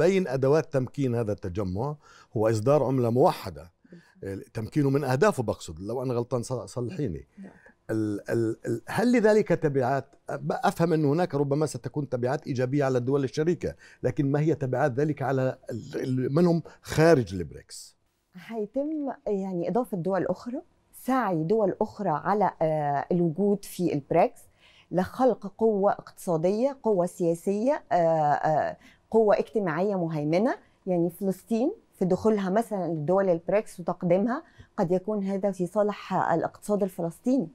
بين ادوات تمكين هذا التجمع هو اصدار عمله موحده تمكينه من اهدافه بقصد لو انا غلطان صلحيني ال ال ال هل لذلك تبعات افهم ان هناك ربما ستكون تبعات ايجابيه على الدول الشريكه لكن ما هي تبعات ذلك على من هم خارج البريكس هيتم يعني اضافه دول اخرى سعي دول اخرى على آه، الوجود في البريكس لخلق قوه اقتصاديه قوه سياسيه آه، آه، قوة اجتماعية مهيمنة يعني فلسطين في دخولها مثلا لدول البريكس وتقديمها قد يكون هذا في صالح الاقتصاد الفلسطيني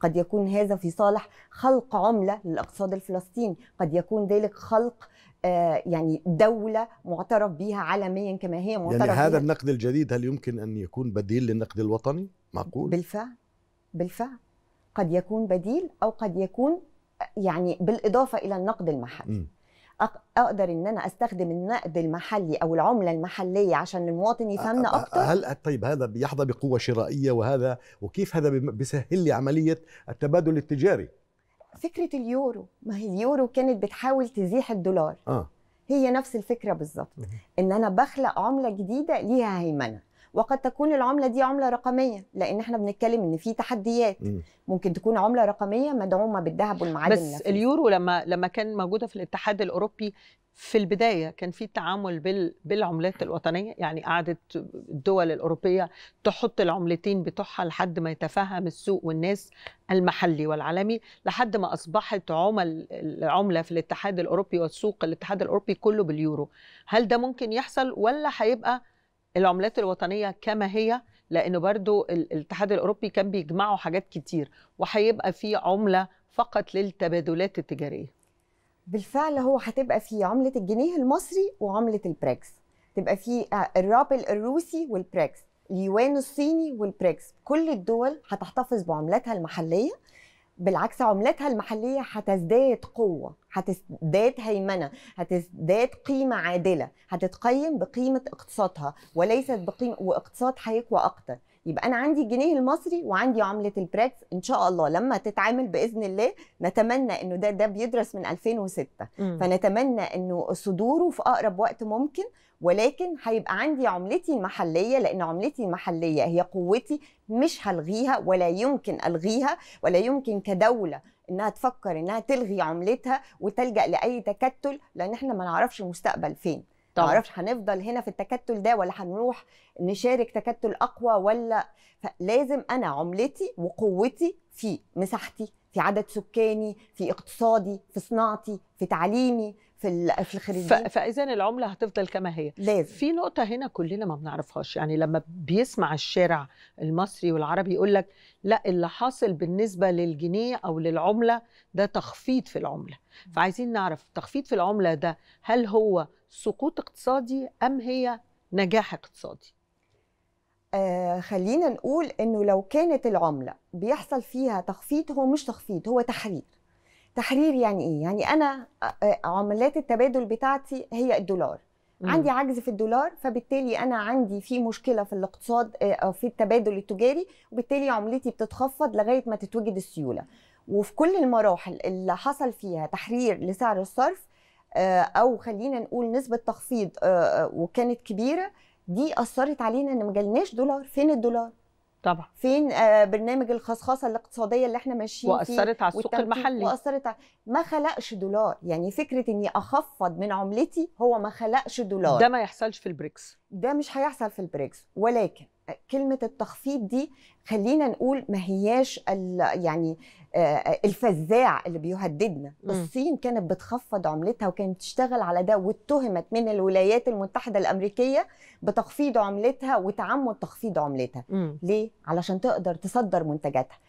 قد يكون هذا في صالح خلق عملة للاقتصاد الفلسطيني قد يكون ذلك خلق آه، يعني دولة معترف بها عالميا كما هي معترف يعني هذا بيها. النقد الجديد هل يمكن أن يكون بديل للنقد الوطني؟ معقول؟ بالفعل بالفعل قد يكون بديل أو قد يكون يعني بالإضافة إلى النقد المحلي اقدر ان انا استخدم النقد المحلي او العمله المحليه عشان المواطن يفهمنا اكتر هل طيب هذا بيحظى بقوه شرائيه وهذا وكيف هذا بيسهل لي عمليه التبادل التجاري فكره اليورو ما هي اليورو كانت بتحاول تزيح الدولار آه. هي نفس الفكره بالظبط ان انا بخلق عمله جديده ليها هيمنه وقد تكون العمله دي عمله رقميه لان احنا بنتكلم ان في تحديات ممكن تكون عمله رقميه مدعومه بالذهب والمعادن بس النفسي. اليورو لما لما كان موجوده في الاتحاد الاوروبي في البدايه كان في تعامل بال بالعملات الوطنيه يعني قعدت الدول الاوروبيه تحط العملتين بتوعها لحد ما يتفهم السوق والناس المحلي والعالمي لحد ما اصبحت عمل العمله في الاتحاد الاوروبي والسوق الاتحاد الاوروبي كله باليورو هل ده ممكن يحصل ولا هيبقى العملات الوطنيه كما هي لانه برضو الاتحاد الاوروبي كان بيجمعوا حاجات كتير وهيبقى في عمله فقط للتبادلات التجاريه بالفعل هو هتبقى في عمله الجنيه المصري وعمله البريكس تبقى في آه، الرابل الروسي والبريكس اليوان الصيني والبريكس كل الدول هتحتفظ بعملاتها المحليه بالعكس عملاتها المحليه هتزداد قوه هتزداد هيمنه هتزداد قيمه عادله هتتقيم بقيمه اقتصادها وليست بقيمه واقتصاد هيقوى اكتر يبقى انا عندي الجنيه المصري وعندي عمله البريكس ان شاء الله لما تتعامل باذن الله نتمنى انه ده ده بيدرس من 2006 م. فنتمنى انه صدوره في اقرب وقت ممكن ولكن هيبقى عندي عملتي المحليه لان عملتي المحليه هي قوتي مش هلغيها ولا يمكن الغيها ولا يمكن كدوله انها تفكر انها تلغي عملتها وتلجا لاي تكتل لان احنا ما نعرفش المستقبل فين طبعا. ما نعرفش هنفضل هنا في التكتل ده ولا هنروح نشارك تكتل اقوى ولا فلازم انا عملتي وقوتي في مساحتي في عدد سكاني في اقتصادي في صناعتي في تعليمي في في الخريجين فاذا العمله هتفضل كما هي لازم في نقطه هنا كلنا ما بنعرفهاش يعني لما بيسمع الشارع المصري والعربي يقول لك لا اللي حاصل بالنسبه للجنيه او للعمله ده تخفيض في العمله فعايزين نعرف تخفيض في العمله ده هل هو سقوط اقتصادي ام هي نجاح اقتصادي آه، خلينا نقول انه لو كانت العمله بيحصل فيها تخفيض هو مش تخفيض هو تحرير تحرير يعني ايه يعني انا آه، آه، عملات التبادل بتاعتي هي الدولار عندي عجز في الدولار فبالتالي انا عندي في مشكله في الاقتصاد او في التبادل التجاري وبالتالي عملتي بتتخفض لغايه ما تتوجد السيوله وفي كل المراحل اللي حصل فيها تحرير لسعر الصرف او خلينا نقول نسبه تخفيض وكانت كبيره دي اثرت علينا ان ما جالناش دولار فين الدولار طبعا فين آه، برنامج الخصخصه الاقتصاديه اللي احنا ماشيين فيه واثرت على السوق المحلي واثرت على ما خلقش دولار يعني فكره اني اخفض من عملتي هو ما خلقش دولار ده ما يحصلش في البريكس ده مش هيحصل في البريكس ولكن كلمة التخفيض دي خلينا نقول ما هياش يعني آه، آه، الفزاع اللي بيهددنا م. الصين كانت بتخفض عملتها وكانت تشتغل على ده واتهمت من الولايات المتحدة الأمريكية بتخفيض عملتها وتعمد تخفيض عملتها م. ليه؟ علشان تقدر تصدر منتجاتها